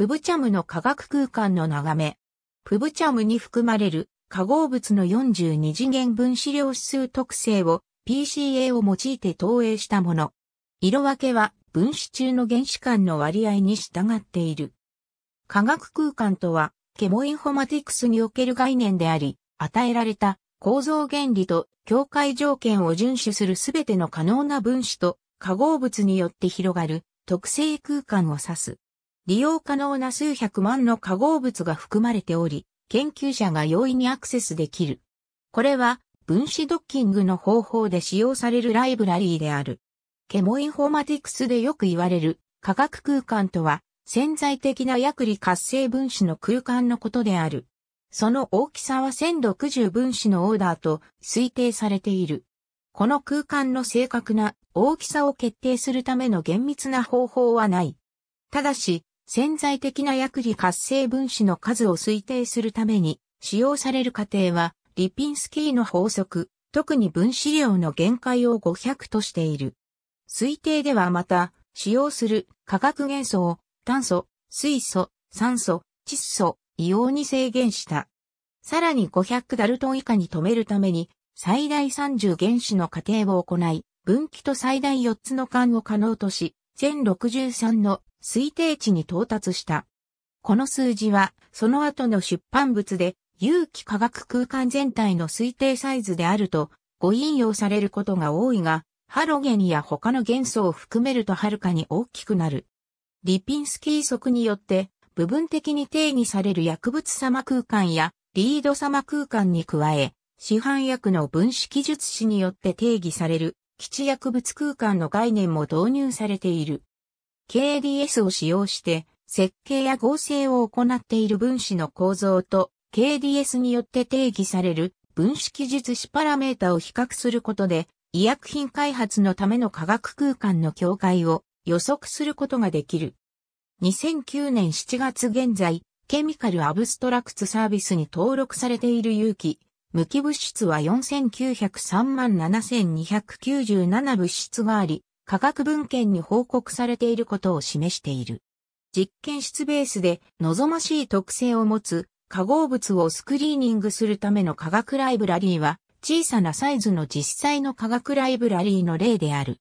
プブチャムの科学空間の眺め。プブチャムに含まれる化合物の42次元分子量指数特性を PCA を用いて投影したもの。色分けは分子中の原子間の割合に従っている。化学空間とは、ケモインフォマティクスにおける概念であり、与えられた構造原理と境界条件を遵守するすべての可能な分子と化合物によって広がる特性空間を指す。利用可能な数百万の化合物が含まれており、研究者が容易にアクセスできる。これは分子ドッキングの方法で使用されるライブラリーである。ケモインフォーマティクスでよく言われる化学空間とは潜在的な薬理活性分子の空間のことである。その大きさは1060分子のオーダーと推定されている。この空間の正確な大きさを決定するための厳密な方法はない。ただし、潜在的な薬理活性分子の数を推定するために使用される過程は、リピンスキーの法則、特に分子量の限界を500としている。推定ではまた、使用する化学元素を炭素、水素、酸素、窒素、硫黄に制限した。さらに500ダルトン以下に止めるために、最大30原子の過程を行い、分岐と最大4つの間を可能とし、1063の推定値に到達した。この数字は、その後の出版物で、有機化学空間全体の推定サイズであると、ご引用されることが多いが、ハロゲンや他の元素を含めるとはるかに大きくなる。リピンスキー則によって、部分的に定義される薬物様空間や、リード様空間に加え、市販薬の分子記述誌によって定義される、基地薬物空間の概念も導入されている。KDS を使用して設計や合成を行っている分子の構造と KDS によって定義される分子記述子パラメータを比較することで医薬品開発のための科学空間の境界を予測することができる。2009年7月現在、ケミカルアブストラクツサービスに登録されている有機、無機物質は4903万7297物質があり、科学文献に報告されていることを示している。実験室ベースで望ましい特性を持つ化合物をスクリーニングするための化学ライブラリーは小さなサイズの実際の化学ライブラリーの例である。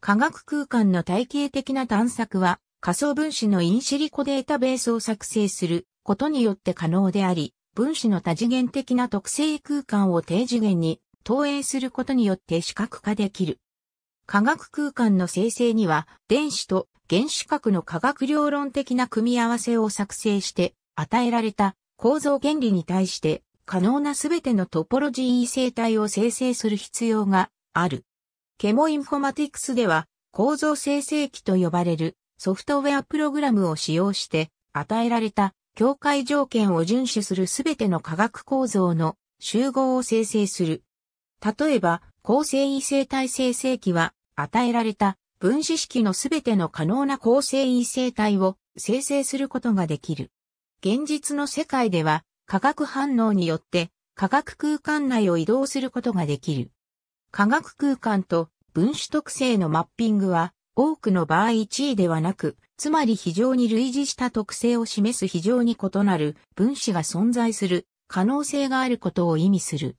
化学空間の体系的な探索は仮想分子のインシリコデータベースを作成することによって可能であり、分子の多次元的な特性空間を低次元に投影することによって視覚化できる。化学空間の生成には、電子と原子核の化学両論的な組み合わせを作成して、与えられた構造原理に対して、可能なすべてのトポロジー生態を生成する必要がある。ケモインフォマティクスでは、構造生成器と呼ばれるソフトウェアプログラムを使用して、与えられた境界条件を遵守するすべての化学構造の集合を生成する。例えば、構成異性体生成器は、与えられた分子式のすべての可能な構成異性体を生成することができる。現実の世界では化学反応によって化学空間内を移動することができる。化学空間と分子特性のマッピングは多くの場合1位ではなく、つまり非常に類似した特性を示す非常に異なる分子が存在する可能性があることを意味する。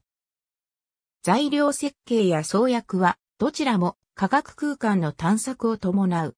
材料設計や創薬はどちらも科学空間の探索を伴う。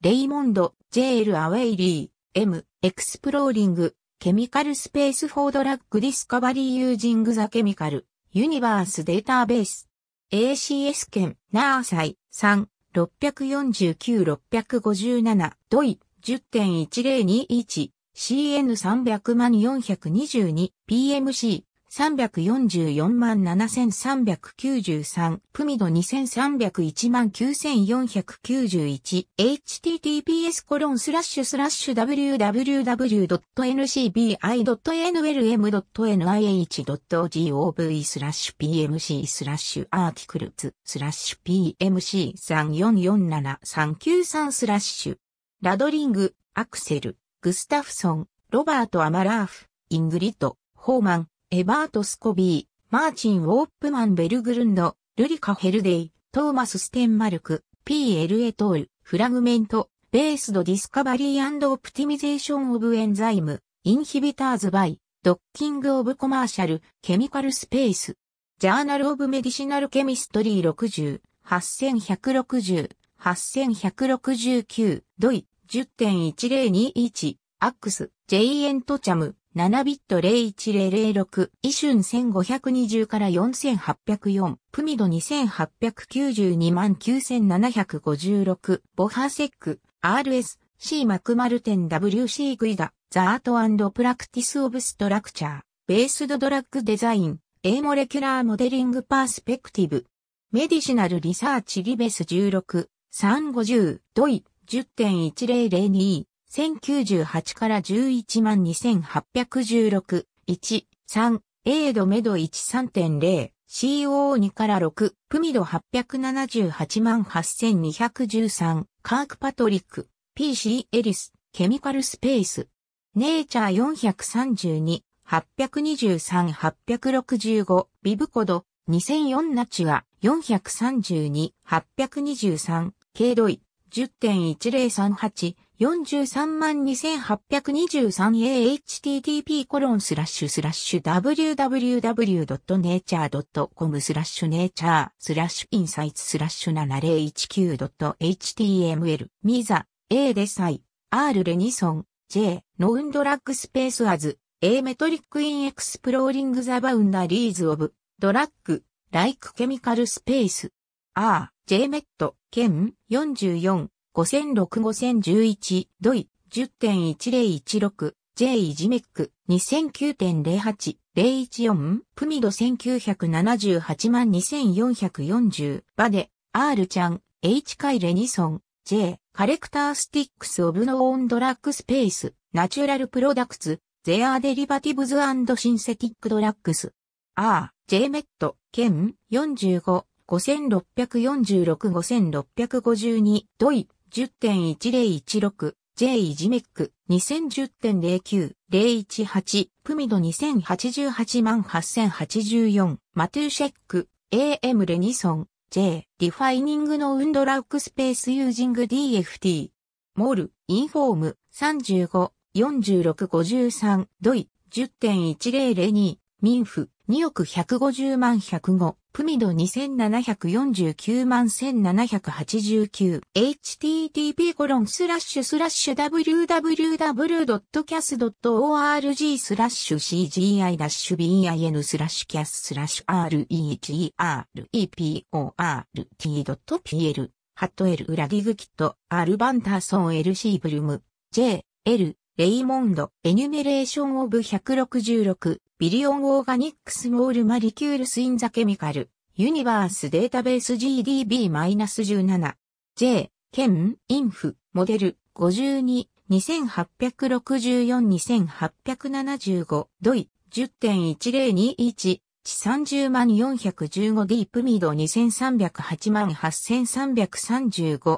レイモンド、J.L. アウェイリー、M、エクスプローリング、ケミカルスペースフォードラッグディスカバリーユージングザケミカル、ユニバースデータベース、ACS 県ナーサイ、3、649-657、ドイ、10.1021、CN300 万 422PMC、344万7393、プミド2301万9491、https コロンスラッシュスラッシュ www.ncbi.nlm.nih.gov スラッシュ pmc スラッシュアーティクルツスラッシュ pmc344739 スラッシュラドリング、アクセル、グスタフソン、ロバート・アマラーフ、イングリッド、ホーマン、エバート・スコビー、マーチン・ウォープマン・ベルグルンド、ルリカ・ヘルデイ、トーマス・ステンマルク、P.L. エトール、フラグメント、ベースド・ディスカバリー・オプティミゼーション・オブ・エンザイム、インヒビターズ・バイ、ドッキング・オブ・コマーシャル、ケミカル・スペース、ジャーナル・オブ・メディシナル・ケミストリー60、8160、8169、ドイ、10.1021、アックス、ジェイエント・チャム、7ビット01006、イシュン1520から4804、プミド2892万9756、ボハセック、RS、C マクマルテン WC グイダ、ザアートプラクティスオブストラクチャー、ベースドドラッグデザイン、A モレキュラーモデリングパースペクティブ、メディシナルリサーチリベス16、350、ドイ、10.1002、1098から11万2816、1、3、a イドメド13.0、CO2 から6、プミド878万8213、カークパトリック、PC エリス、ケミカルスペース、ネイチャー432、823-865、ビブコド、2004ナチュア、432、823、ケイドイ、10.1038、432,823ahttp コロンスラッシュスラッシュ www.nature.com スラッシュ nature スラッシュ insights スラッシュ 7019.html ミザ A でサイ R レニソン J ノウンドラッグスペースアズ A メトリックインエクスプローリングザバウンダリーズオブドラッグライクケミカルスペース R J メット兼44 5006-5011、ドイ、10.1016、J イジメック、2009.08、014、プミド1978万2440、バデ、アールちゃん、H カイレニソン、J、カレクタースティックスオブノオンドラッグスペース、ナチュラルプロダクツ、ゼアーデリバティブズアンドシンセティックドラッグス。ア R、J メット、ケン、45、5646-5652、ドイ、10.1016、J イジメック、2010.09、018、プミド2088万8084、マトゥーシェック、AM レニソン、J、リファイニングのウンドラックスペースユージング DFT、モール、インフォーム、35、4653、ドイ、10.1002、ミンフ、2億150万105、プミド2749万1789、http コロンスラッシュスラッシュ www.cas.org スラッシュ cgi bin スラッシュキャススラッシュ regreport.pl ハット L 裏ギグキット、アルバンターソンエル・シー・ブルム、J、L、レイモンド、エニュメレーションオブ166、ビリオンオーガニックスモールマリキュールスインザケミカル、ユニバースデータベース GDB-17、J、ケン、インフ、モデル、52、2864-2875、ドイ、10.1021、地30万4 1 5ディープミード2308万 8335M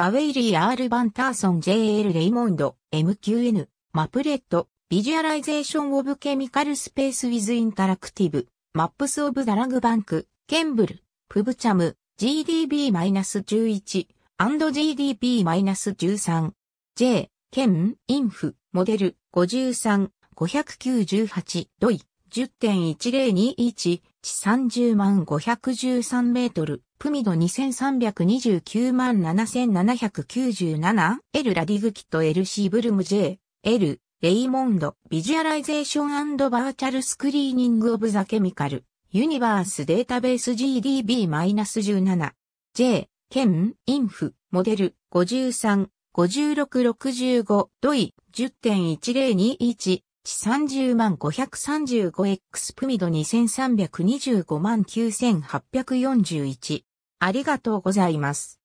アウェイリー・アール・バンターソン JL レイモンド MQN マプレットビジュアライゼーションオブケミカルスペースウィズインタラクティブ、マップスオブダラグバンク、ケンブル、プブチャム、GDB-11、&GDP-13。J、ケン、インフ、モデル、53、598、ドイ、10.1021、地30万513メートル、プミド2329万7797、L ラディグキット LC ブルム J、L、レイモンド・ビジュアライゼーションバーチャルスクリーニング・オブ・ザ・ケミカル・ユニバース・データベース GDB-17 J、ケン、インフ、モデル、53、5665、ドイ、10.1021、地30万 535X プミド2325万9841。ありがとうございます。